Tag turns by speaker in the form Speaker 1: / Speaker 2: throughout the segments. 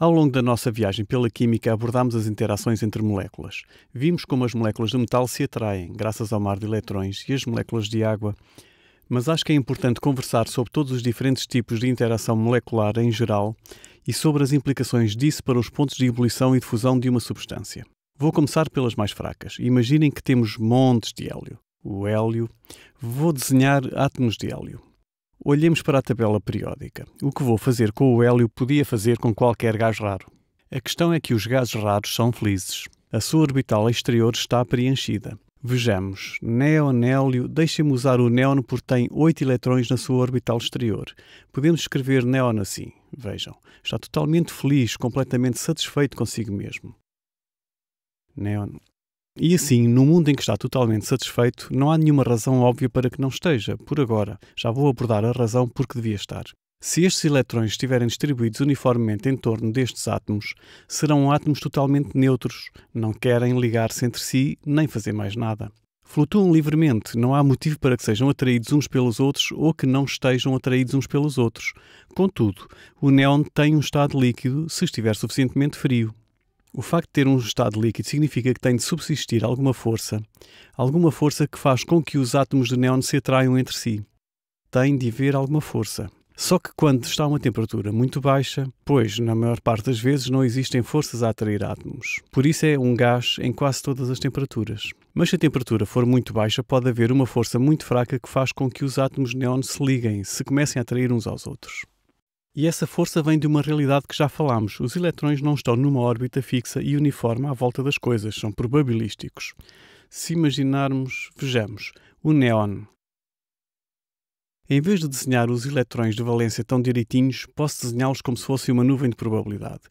Speaker 1: Ao longo da nossa viagem pela química, abordámos as interações entre moléculas. Vimos como as moléculas de metal se atraem, graças ao mar de eletrões, e as moléculas de água. Mas acho que é importante conversar sobre todos os diferentes tipos de interação molecular em geral e sobre as implicações disso para os pontos de ebulição e difusão de uma substância. Vou começar pelas mais fracas. Imaginem que temos montes de hélio. O hélio. Vou desenhar átomos de hélio. Olhemos para a tabela periódica. O que vou fazer com o hélio podia fazer com qualquer gás raro. A questão é que os gases raros são felizes. A sua orbital exterior está preenchida. Vejamos, neonélio, deixem-me usar o neon porque tem 8 eletrões na sua orbital exterior. Podemos escrever neon assim, vejam. Está totalmente feliz, completamente satisfeito consigo mesmo. Neon, e assim, no mundo em que está totalmente satisfeito, não há nenhuma razão óbvia para que não esteja, por agora. Já vou abordar a razão por que devia estar. Se estes eletrões estiverem distribuídos uniformemente em torno destes átomos, serão átomos totalmente neutros, não querem ligar-se entre si nem fazer mais nada. Flutuam livremente, não há motivo para que sejam atraídos uns pelos outros ou que não estejam atraídos uns pelos outros. Contudo, o néon tem um estado líquido se estiver suficientemente frio. O facto de ter um estado líquido significa que tem de subsistir alguma força, alguma força que faz com que os átomos de neón se atraiam entre si. Tem de haver alguma força. Só que quando está a uma temperatura muito baixa, pois na maior parte das vezes não existem forças a atrair átomos. Por isso é um gás em quase todas as temperaturas. Mas se a temperatura for muito baixa, pode haver uma força muito fraca que faz com que os átomos de neon se liguem, se comecem a atrair uns aos outros. E essa força vem de uma realidade que já falámos: os eletrões não estão numa órbita fixa e uniforme à volta das coisas, são probabilísticos. Se imaginarmos, vejamos, o néon. Em vez de desenhar os eletrões de valência tão direitinhos, posso desenhá-los como se fosse uma nuvem de probabilidade.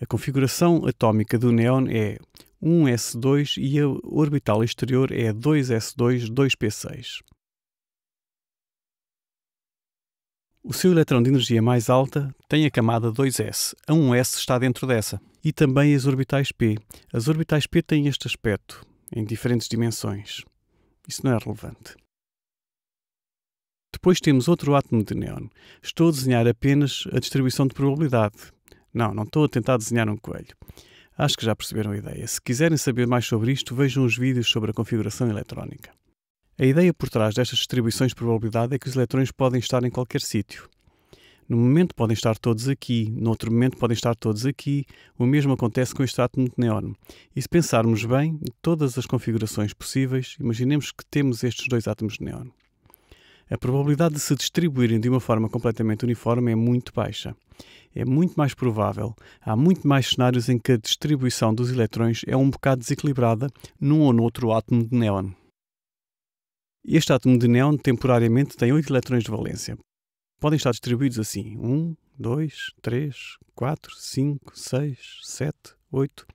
Speaker 1: A configuração atómica do néon é 1s2 e a orbital exterior é 2s2-2p6. O seu eletrão de energia mais alta tem a camada 2s, a 1s está dentro dessa. E também as orbitais p. As orbitais p têm este aspecto, em diferentes dimensões. Isso não é relevante. Depois temos outro átomo de neon. Estou a desenhar apenas a distribuição de probabilidade. Não, não estou a tentar desenhar um coelho. Acho que já perceberam a ideia. Se quiserem saber mais sobre isto, vejam os vídeos sobre a configuração eletrónica. A ideia por trás destas distribuições de probabilidade é que os eletrões podem estar em qualquer sítio. Num momento podem estar todos aqui, no outro momento podem estar todos aqui. O mesmo acontece com este átomo de neón. E se pensarmos bem, todas as configurações possíveis, imaginemos que temos estes dois átomos de neón. A probabilidade de se distribuírem de uma forma completamente uniforme é muito baixa. É muito mais provável. Há muito mais cenários em que a distribuição dos eletrões é um bocado desequilibrada num ou no outro átomo de neón. Este átomo de néon temporariamente tem 8 eletrões de valência. Podem estar distribuídos assim: 1, 2, 3, 4, 5, 6, 7, 8.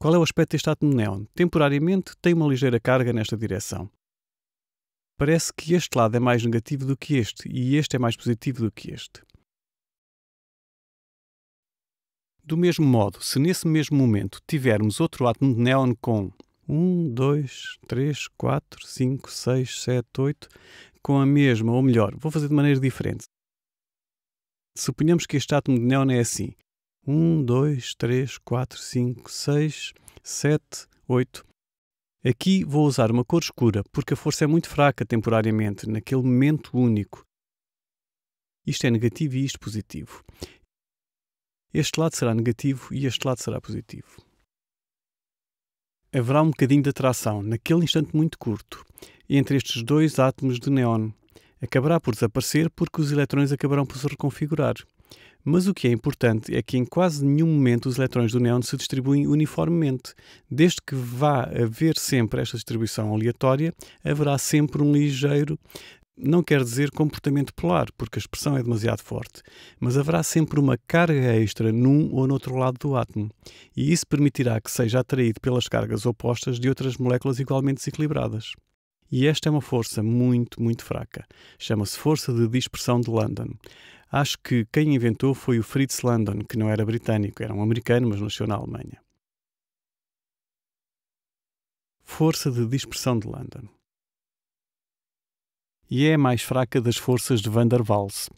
Speaker 1: Qual é o aspecto deste átomo de néon? Temporariamente tem uma ligeira carga nesta direção. Parece que este lado é mais negativo do que este e este é mais positivo do que este. Do mesmo modo, se nesse mesmo momento tivermos outro átomo de néon com 1, 2, 3, 4, 5, 6, 7, 8, com a mesma, ou melhor, vou fazer de maneira diferente. Suponhamos que este átomo de neon é assim. 1, 2, 3, 4, 5, 6, 7, 8. Aqui vou usar uma cor escura, porque a força é muito fraca temporariamente, naquele momento único. Isto é negativo e isto positivo. Este lado será negativo e este lado será positivo haverá um bocadinho de atração, naquele instante muito curto, entre estes dois átomos de neon. Acabará por desaparecer porque os eletrões acabarão por se reconfigurar. Mas o que é importante é que em quase nenhum momento os eletrões do neon se distribuem uniformemente. Desde que vá haver sempre esta distribuição aleatória, haverá sempre um ligeiro não quer dizer comportamento polar, porque a expressão é demasiado forte, mas haverá sempre uma carga extra num ou noutro lado do átomo, e isso permitirá que seja atraído pelas cargas opostas de outras moléculas igualmente desequilibradas. E esta é uma força muito, muito fraca. Chama-se força de dispersão de London. Acho que quem inventou foi o Fritz Landon, que não era britânico, era um americano, mas nasceu na Alemanha. Força de dispersão de London e é a mais fraca das forças de Van der Waals.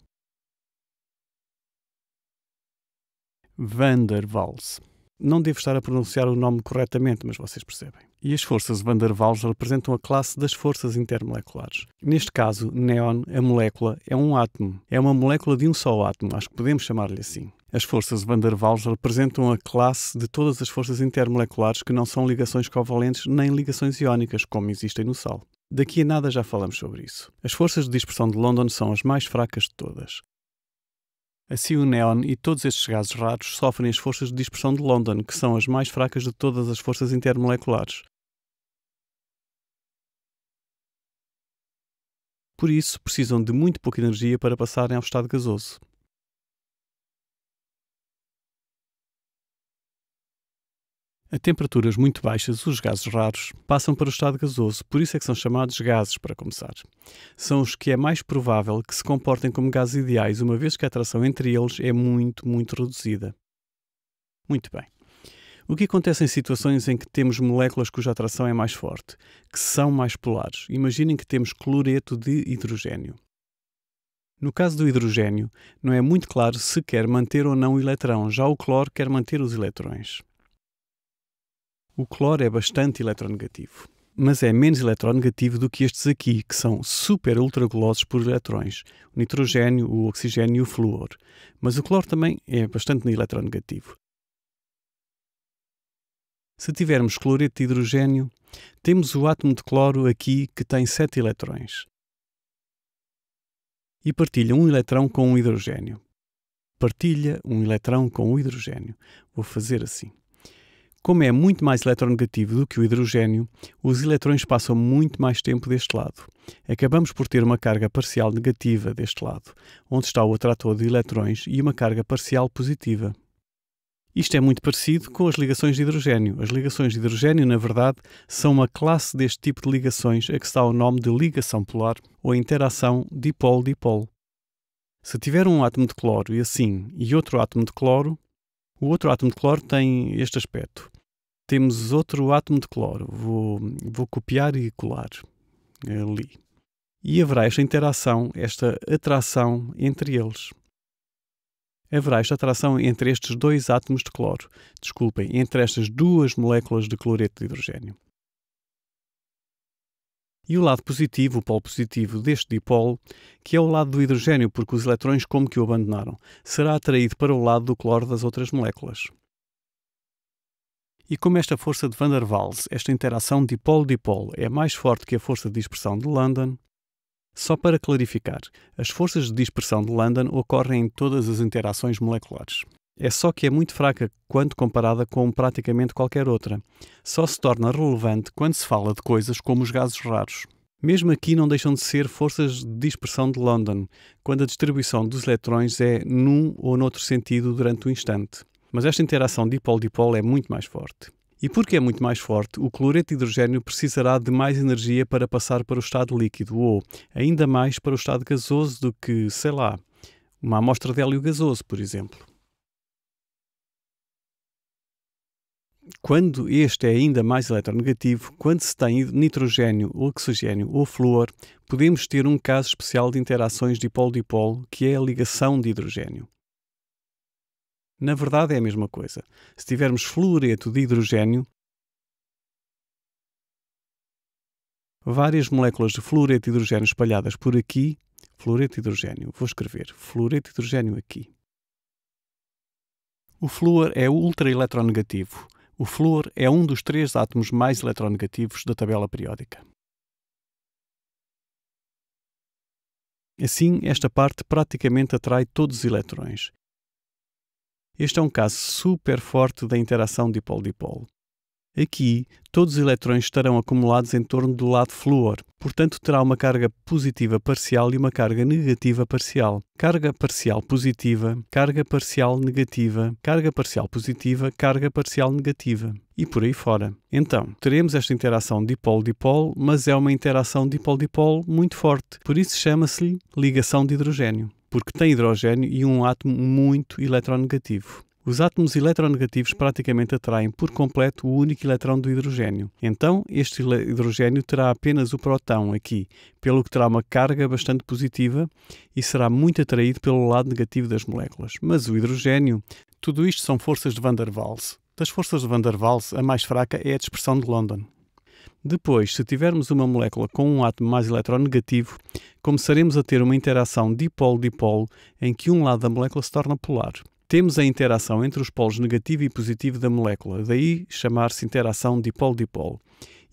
Speaker 1: Van der Waals. Não devo estar a pronunciar o nome corretamente, mas vocês percebem. E as forças de Van der Waals representam a classe das forças intermoleculares. Neste caso, neon a molécula, é um átomo. É uma molécula de um só átomo, acho que podemos chamar-lhe assim. As forças de Van der Waals representam a classe de todas as forças intermoleculares que não são ligações covalentes nem ligações iónicas, como existem no sal. Daqui a nada já falamos sobre isso. As forças de dispersão de London são as mais fracas de todas. Assim, o neon e todos estes gases raros sofrem as forças de dispersão de London, que são as mais fracas de todas as forças intermoleculares. Por isso, precisam de muito pouca energia para passarem ao estado gasoso. A temperaturas muito baixas, os gases raros passam para o estado gasoso, por isso é que são chamados gases, para começar. São os que é mais provável que se comportem como gases ideais, uma vez que a atração entre eles é muito, muito reduzida. Muito bem. O que acontece em situações em que temos moléculas cuja atração é mais forte, que são mais polares? Imaginem que temos cloreto de hidrogênio. No caso do hidrogênio, não é muito claro se quer manter ou não o eletrão, já o cloro quer manter os eletrões. O cloro é bastante eletronegativo, mas é menos eletronegativo do que estes aqui, que são super ultragolosos por eletrões, o nitrogênio, o oxigênio e o flúor. Mas o cloro também é bastante eletronegativo. Se tivermos cloreto de hidrogênio, temos o átomo de cloro aqui que tem 7 eletrões e partilha um eletrão com um hidrogênio. Partilha um eletrão com o hidrogênio. Vou fazer assim. Como é muito mais eletronegativo do que o hidrogênio, os eletrões passam muito mais tempo deste lado. Acabamos por ter uma carga parcial negativa deste lado, onde está o atrator de eletrões, e uma carga parcial positiva. Isto é muito parecido com as ligações de hidrogênio. As ligações de hidrogênio, na verdade, são uma classe deste tipo de ligações a que está o nome de ligação polar ou interação dipolo-dipolo. Se tiver um átomo de cloro e assim e outro átomo de cloro, o outro átomo de cloro tem este aspecto temos outro átomo de cloro. Vou, vou copiar e colar ali. E haverá esta interação, esta atração entre eles. Haverá esta atração entre estes dois átomos de cloro, desculpem, entre estas duas moléculas de cloreto de hidrogênio. E o lado positivo, o polo positivo deste dipolo, que é o lado do hidrogênio, porque os eletrões, como que o abandonaram, será atraído para o lado do cloro das outras moléculas. E como esta força de Van der Waals, esta interação dipolo-dipolo, é mais forte que a força de dispersão de London, só para clarificar, as forças de dispersão de London ocorrem em todas as interações moleculares. É só que é muito fraca quando comparada com praticamente qualquer outra. Só se torna relevante quando se fala de coisas como os gases raros. Mesmo aqui não deixam de ser forças de dispersão de London, quando a distribuição dos eletrões é num ou noutro sentido durante o instante. Mas esta interação dipol-dipol é muito mais forte. E porque é muito mais forte, o cloreto de hidrogênio precisará de mais energia para passar para o estado líquido ou ainda mais para o estado gasoso do que, sei lá, uma amostra de hélio gasoso, por exemplo. Quando este é ainda mais eletronegativo, quando se tem nitrogênio, oxigênio ou flúor, podemos ter um caso especial de interações dipol-dipol, que é a ligação de hidrogênio na verdade é a mesma coisa. Se tivermos fluoreto de hidrogênio, várias moléculas de fluoreto de hidrogênio espalhadas por aqui, fluoreto de hidrogênio, vou escrever fluoreto de hidrogênio aqui. O flúor é ultraeletronegativo. O flúor é um dos três átomos mais eletronegativos da tabela periódica. Assim, esta parte praticamente atrai todos os eletrões. Este é um caso super forte da interação dipolo-dipolo. Aqui, todos os eletrões estarão acumulados em torno do lado flúor, portanto terá uma carga positiva parcial e uma carga negativa parcial. Carga parcial positiva, carga parcial negativa, carga parcial positiva, carga parcial negativa. E por aí fora. Então, teremos esta interação dipolo-dipolo, mas é uma interação dipolo-dipolo muito forte, por isso chama-se-lhe ligação de hidrogênio porque tem hidrogênio e um átomo muito eletronegativo. Os átomos eletronegativos praticamente atraem por completo o único elétron do hidrogênio. Então, este hidrogênio terá apenas o próton aqui, pelo que terá uma carga bastante positiva e será muito atraído pelo lado negativo das moléculas. Mas o hidrogênio, tudo isto são forças de Van der Waals. Das forças de Van der Waals, a mais fraca é a dispersão de London. Depois, se tivermos uma molécula com um átomo mais eletronegativo, começaremos a ter uma interação dipolo-dipolo em que um lado da molécula se torna polar. Temos a interação entre os polos negativo e positivo da molécula, daí chamar-se interação dipolo-dipolo.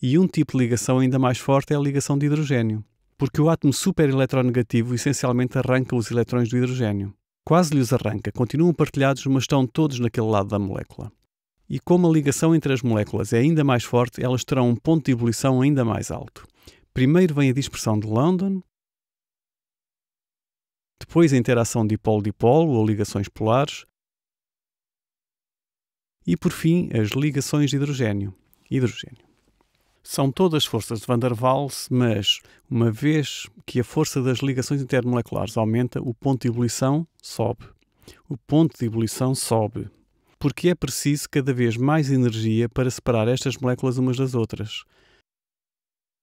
Speaker 1: E um tipo de ligação ainda mais forte é a ligação de hidrogênio, porque o átomo supereletronegativo essencialmente arranca os eletrões do hidrogênio. Quase lhe os arranca, continuam partilhados, mas estão todos naquele lado da molécula. E como a ligação entre as moléculas é ainda mais forte, elas terão um ponto de ebulição ainda mais alto. Primeiro vem a dispersão de London, depois a interação dipolo-dipolo ou ligações polares, e por fim as ligações de hidrogênio. hidrogênio. São todas forças de Van der Waals, mas uma vez que a força das ligações intermoleculares aumenta, o ponto de ebulição sobe. O ponto de ebulição sobe porque é preciso cada vez mais energia para separar estas moléculas umas das outras.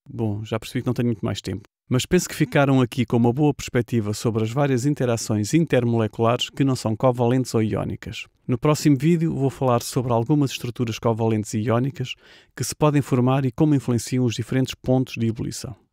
Speaker 1: Bom, já percebi que não tenho muito mais tempo, mas penso que ficaram aqui com uma boa perspectiva sobre as várias interações intermoleculares que não são covalentes ou iónicas. No próximo vídeo vou falar sobre algumas estruturas covalentes e iónicas que se podem formar e como influenciam os diferentes pontos de ebulição.